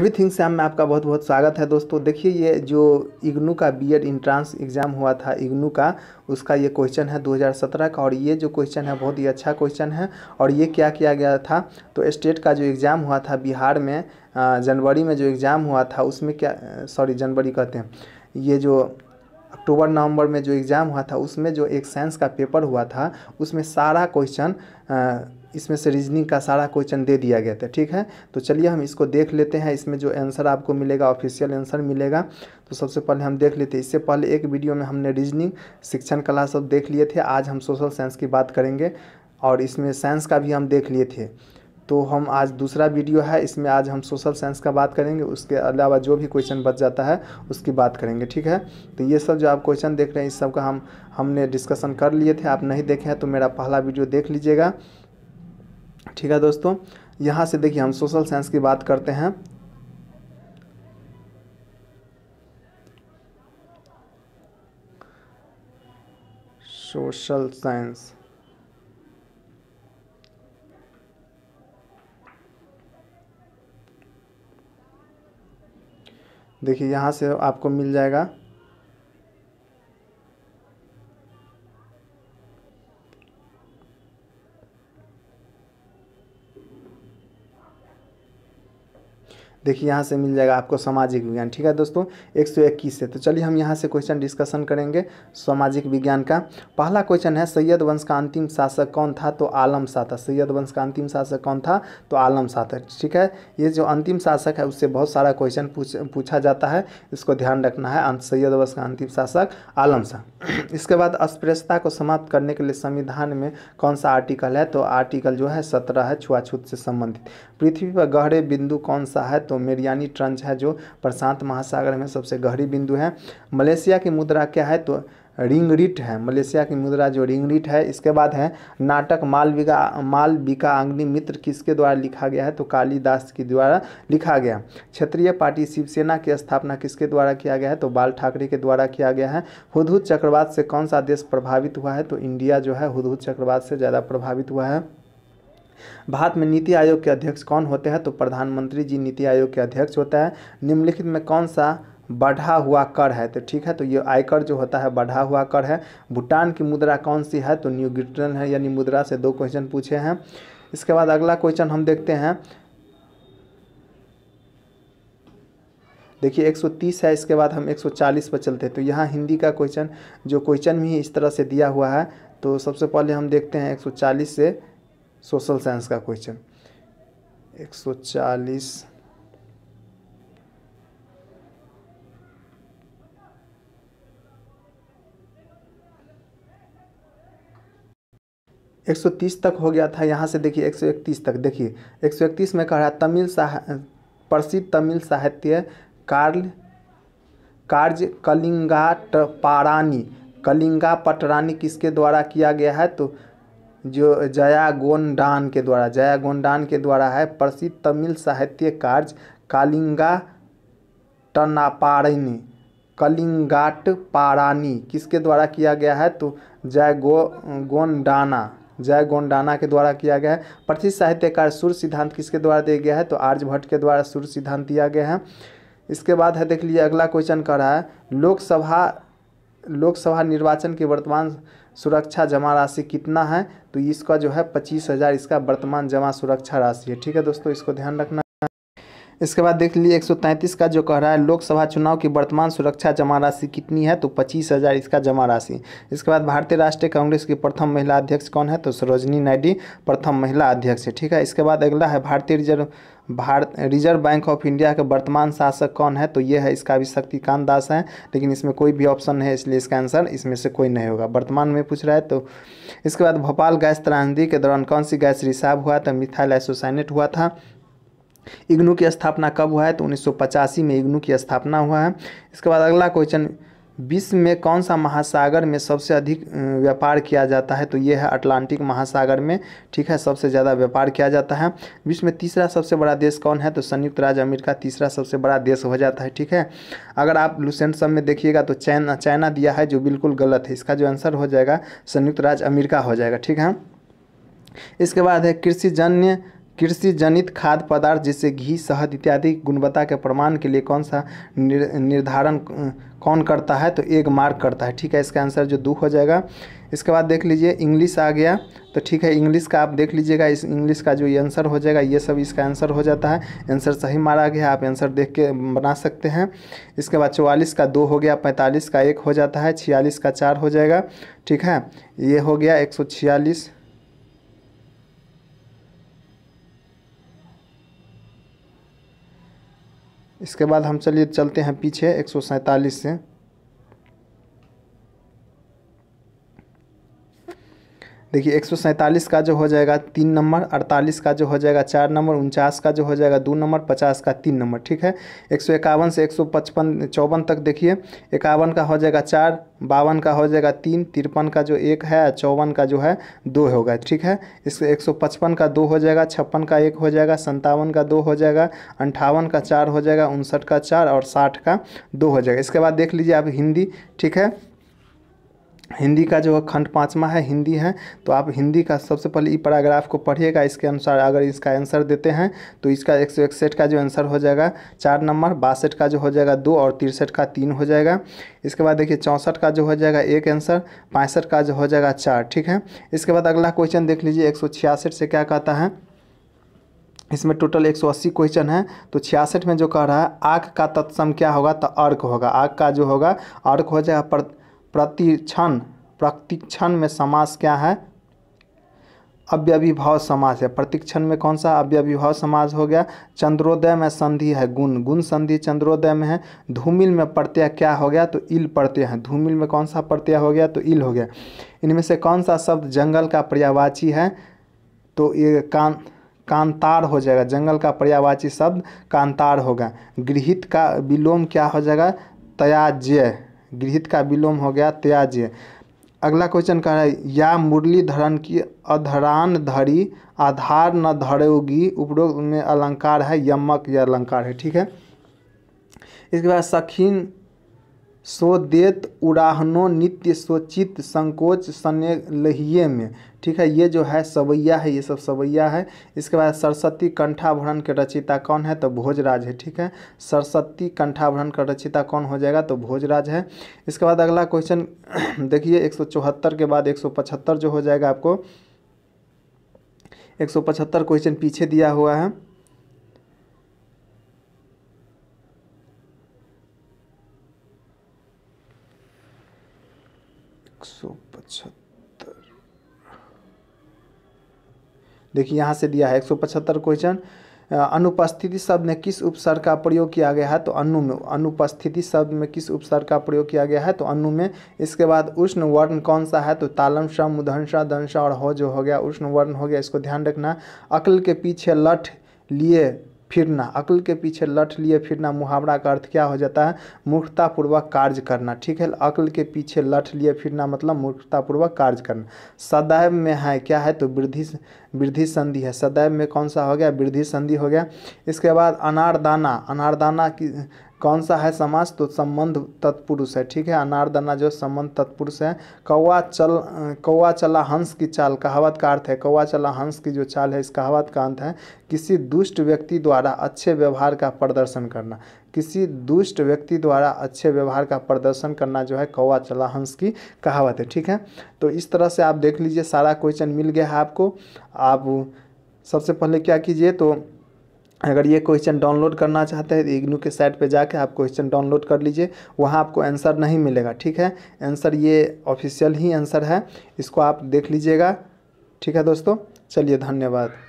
every thing Sam में आपका बहुत बहुत स्वागत है दोस्तों देखिए ये जो इग्नू का बी एड इंट्रांस एग्ज़ाम हुआ था इग्नू का उसका ये क्वेश्चन है 2017 का और ये जो क्वेश्चन है बहुत ही अच्छा क्वेश्चन है और ये क्या किया गया था तो स्टेट का जो एग्ज़ाम हुआ था बिहार में जनवरी में जो एग्ज़ाम हुआ था उसमें क्या सॉरी जनवरी कहते हैं ये जो अक्टूबर नवंबर में जो एग्ज़ाम हुआ था उसमें जो एक साइंस का पेपर हुआ था उसमें सारा क्वेश्चन इसमें से रीजनिंग का सारा क्वेश्चन दे दिया गया था ठीक है तो चलिए हम इसको देख लेते हैं इसमें जो आंसर आपको मिलेगा ऑफिशियल आंसर मिलेगा तो सबसे पहले हम देख लेते हैं इससे पहले एक वीडियो में हमने रीजनिंग शिक्षण कला सब देख लिए थे आज हम सोशल साइंस की बात करेंगे और इसमें साइंस का भी हम देख लिए थे तो हम आज दूसरा वीडियो है इसमें आज हम सोशल साइंस का बात करेंगे उसके अलावा जो भी क्वेश्चन बच जाता है उसकी बात करेंगे ठीक है तो ये सब जो आप क्वेश्चन देख रहे हैं इस सब का हम हमने डिस्कशन कर लिए थे आप नहीं देखे हैं तो मेरा पहला वीडियो देख लीजिएगा ठीक है दोस्तों यहाँ से देखिए हम सोशल साइंस की बात करते हैं सोशल साइंस देखिए यहाँ से आपको मिल जाएगा देखिए यहाँ से मिल जाएगा आपको सामाजिक विज्ञान ठीक है दोस्तों एक सौ इक्कीस से तो चलिए हम यहाँ से क्वेश्चन डिस्कशन करेंगे सामाजिक विज्ञान का पहला क्वेश्चन है सैयद वंश का अंतिम शासक कौन था तो आलम शाह था सैयद वंश का अंतिम शासक कौन था तो आलम शाह था ठीक है ये जो अंतिम शासक है उससे बहुत सारा क्वेश्चन पूछ पूछा जाता है इसको ध्यान रखना है सैयद वंश का अंतिम शासक आलम शाह इसके बाद अस्पृश्यता को समाप्त करने के लिए संविधान में कौन सा आर्टिकल है तो आर्टिकल जो है सत्रह है छुआछूत से संबंधित पृथ्वी पर गहरे बिंदु कौन सा है तो तो मेरियानी ट्रंच है जो प्रशांत महासागर में सबसे गहरी बिंदु है मलेशिया की मुद्रा क्या है तो रिंगरिट है मलेशिया की मुद्रा जो रिंगरिट है इसके बाद है नाटक मालविका मालविका आंगनी मित्र किसके द्वारा लिखा गया है तो कालीदास के द्वारा लिखा गया क्षेत्रीय पार्टी शिवसेना की स्थापना किसके द्वारा किया गया है तो बाल ठाकरे के द्वारा किया गया है हुदहुद चक्रवात से कौन सा देश प्रभावित हुआ है तो इंडिया जो है हुदहुद चक्रवात से ज़्यादा प्रभावित हुआ है भारत में नीति आयोग के अध्यक्ष कौन होते हैं तो प्रधानमंत्री जी नीति आयोग के अध्यक्ष होता है निम्नलिखित में कौन सा बढ़ा हुआ कर है तो ठीक है तो ये आयकर जो होता है बढ़ा हुआ कर है भूटान की मुद्रा कौन सी है तो न्यू ग्रिटन है यानी मुद्रा से दो क्वेश्चन पूछे हैं इसके बाद अगला क्वेश्चन हम देखते हैं देखिए 130 है इसके बाद हम 140 पर चलते हैं तो यहाँ हिंदी का क्वेश्चन जो क्वेश्चन भी इस तरह से दिया हुआ है तो सबसे पहले हम देखते हैं 140 से सोशल साइंस का क्वेश्चन 140 130 तक हो गया था यहाँ से देखिए 131 तक देखिए 131 में कह रहा है तमिल साह प्रसिद्ध तमिल साहित्य कार्ल कार्य कलिंगा पारानी कलिंगा पटरानी किसके द्वारा किया गया है तो जो जया गोंडान के द्वारा जया गोंडान के द्वारा है प्रसिद्ध तमिल साहित्य कार्य कालिंगा टनापारनी कलिंगाट पारानी किसके द्वारा किया गया है तो जय गो गोंडाना जय गोंडाना के द्वारा किया गया है प्रसिद्ध साहित्यकार सूर्य सिद्धांत किसके द्वारा दिया गया है तो आर्यभट्ट के द्वारा सूर्य सिद्धांत दिया गया है इसके बाद है देख लीजिए अगला क्वेश्चन कर रहा है लोकसभा लोकसभा निर्वाचन की वर्तमान सुरक्षा जमा राशि कितना है तो इसका जो है पच्चीस हज़ार इसका वर्तमान जमा सुरक्षा राशि है ठीक है दोस्तों इसको ध्यान रखना इसके बाद देख लीजिए 133 का जो कह रहा है लोकसभा चुनाव की वर्तमान सुरक्षा जमा राशि कितनी है तो पच्चीस हज़ार इसका जमा राशि इसके बाद भारतीय राष्ट्रीय कांग्रेस की प्रथम महिला अध्यक्ष कौन है तो सरोजनी नायडू प्रथम महिला अध्यक्ष है ठीक है इसके बाद अगला है भारतीय reserve Bharat reserve bank of India के वर्तमान शासक कौन है तो ये है इसका भी शक्तिकांत दास है लेकिन इसमें कोई भी ऑप्शन नहीं है इसलिए इसका आंसर इसमें से कोई नहीं होगा वर्तमान में पूछ रहा है तो इसके बाद भोपाल गैस त्रासदी के दौरान कौन सी गैस रिसाव हुआ तो मिथाइल एसोसाइनेट हुआ था इग्नू की स्थापना कब हुआ है तो उन्नीस में इग्नू की स्थापना हुआ है इसके बाद अगला क्वेश्चन विश्व में कौन सा महासागर में सबसे अधिक व्यापार किया जाता है तो ये है अटलांटिक महासागर में ठीक है सबसे ज़्यादा व्यापार किया जाता है विश्व में तीसरा सबसे बड़ा देश कौन है तो संयुक्त राज्य अमेरिका तीसरा सबसे बड़ा देश हो जाता है ठीक है अगर आप लुसेंट सब में देखिएगा तो चाइना चाइना दिया है जो बिल्कुल गलत है इसका जो आंसर हो जाएगा संयुक्त राज्य अमेरिका हो जाएगा ठीक है इसके बाद है कृषिजन्य कृषि जनित खाद्य पदार्थ जैसे घी शहद इत्यादि गुणवत्ता के प्रमाण के लिए कौन सा निर, निर्धारण कौन करता है तो एक मार्क करता है ठीक है इसका आंसर जो दो हो जाएगा इसके बाद देख लीजिए इंग्लिश आ गया तो ठीक है इंग्लिश का आप देख लीजिएगा इस इंग्लिश का जो ये आंसर हो जाएगा ये सब इसका आंसर हो जाता है आंसर सही मारा गया आप आंसर देख के बना सकते हैं इसके बाद चौवालीस का दो हो गया पैंतालीस का एक हो जाता है छियालीस का चार हो जाएगा ठीक है ये हो गया एक सौ छियालीस इसके बाद हम चलिए चलते हैं पीछे एक से देखिए एक का जो हो जाएगा तीन नंबर अड़तालीस का जो हो जाएगा चार नंबर उनचास का जो हो जाएगा दो नंबर पचास का तीन नंबर ठीक है एक से एक सौ चौवन तक देखिए इक्यावन का हो जाएगा चार बावन का हो जाएगा तीन तिरपन का जो एक है चौवन का जो है दो होगा ठीक है इसके एक सौ पचपन का दो हो जाएगा छप्पन का एक हो जाएगा संतावन का दो हो जाएगा अंठावन का चार हो जाएगा उनसठ का चार और साठ का दो हो जाएगा इसके बाद देख लीजिए आप हिंदी ठीक है हिंदी का जो खंड पाँचवा है हिंदी है तो आप हिंदी का सबसे पहले ई पैराग्राफ को पढ़िएगा इसके अनुसार अगर इसका आंसर देते हैं तो इसका एक सौ इकसठ का जो आंसर हो जाएगा चार नंबर बासठ का जो हो जाएगा दो और तिरसठ का तीन हो जाएगा इसके बाद देखिए चौंसठ का जो हो जाएगा एक आंसर पैंसठ का जो हो जाएगा चार ठीक है इसके बाद अगला क्वेश्चन देख लीजिए एक से क्या कहता है इसमें टोटल 180 क्वेश्चन है तो छियासठ में जो कह रहा है आग का तत्सम क्या होगा तो अर्क होगा आग का जो होगा अर्क हो जाएगा प्रतिक्षण प्रतिक्षण में समास क्या है अव्यविभाव समास है प्रतिक्षण में कौन सा अव्यविभाव समास हो गया चंद्रोदय में संधि है गुण गुण संधि चंद्रोदय में है धूमिल में प्रत्यय क्या हो गया तो इल प्रत्यय है धूमिल में कौन सा प्रत्यय हो गया तो इल हो गया इनमें से कौन सा शब्द जंगल का पर्यावाची है तो ये कान कांतार हो जाएगा जंगल का पर्यावाची शब्द कांतार होगा गृहित का विलोम क्या हो जाएगा तयाज्य गृहित का विलोम हो गया त्याज्य अगला क्वेश्चन कह रहा है या मुरलीधरन की अधरान धरी आधार न धरोगी उपरोक्त में अलंकार है यमक या अलंकार है ठीक है इसके बाद सखीन स्वदेत उड़ाहनों नित्य स्वचित संकोच सनेलहिए में ठीक है ये जो है सवैया है ये सब सवैया है इसके बाद सरस्वती कंठाभरण के रचिता कौन है तो भोजराज है ठीक है सरस्वती कंठाभरण का रचिता कौन हो जाएगा तो भोजराज है इसके बाद अगला क्वेश्चन देखिए एक के बाद एक जो हो जाएगा आपको एक क्वेश्चन पीछे दिया हुआ है सौ पचहत्तर देखिए यहाँ से दिया है एक सौ पचहत्तर क्वेश्चन अनुपस्थिति शब्द में किस उपसर्ग का प्रयोग किया गया है तो अनु में अनुपस्थिति शब्द में किस उपसर्ग का प्रयोग किया गया है तो अनु में इसके बाद उष्ण वर्ण कौन सा है तो तालम शाह मुधनशा दनशा और हो जो हो गया उष्ण वर्ण हो गया इसको ध्यान रखना अकल के पीछे लठ लिए फिरना अकल के पीछे लठ लिए फिरना मुहावरा का अर्थ क्या हो जाता है मूर्खतापूर्वक कार्य करना ठीक है अकल के पीछे लठ लिए फिरना मतलब मूर्खतापूर्वक कार्य करना सदैव में है क्या है तो वृद्धि वृद्धि संधि है सदैव में कौन सा हो गया वृद्धि संधि हो गया इसके बाद अनारदाना अनारदाना की कौन सा है समास तो संबंध तत्पुरुष है ठीक है अनारदना जो संबंध तत्पुरुष है कौवा चल कौवा चला हंस की चाल कहावत का अर्थ है कौवा चला हंस की जो चाल है इस कहावत का अंत है किसी दुष्ट व्यक्ति द्वारा अच्छे व्यवहार का प्रदर्शन करना किसी दुष्ट व्यक्ति द्वारा अच्छे व्यवहार का प्रदर्शन करना जो है कौवा चला हंस की कहावत है ठीक है तो इस तरह से आप देख लीजिए सारा क्वेश्चन मिल गया है आपको आप सबसे पहले क्या कीजिए तो अगर ये क्वेश्चन डाउनलोड करना चाहते हैं तो इग्नू के साइट पे जाके आप क्वेश्चन डाउनलोड कर लीजिए वहाँ आपको आंसर नहीं मिलेगा ठीक है आंसर ये ऑफिशियल ही आंसर है इसको आप देख लीजिएगा ठीक है दोस्तों चलिए धन्यवाद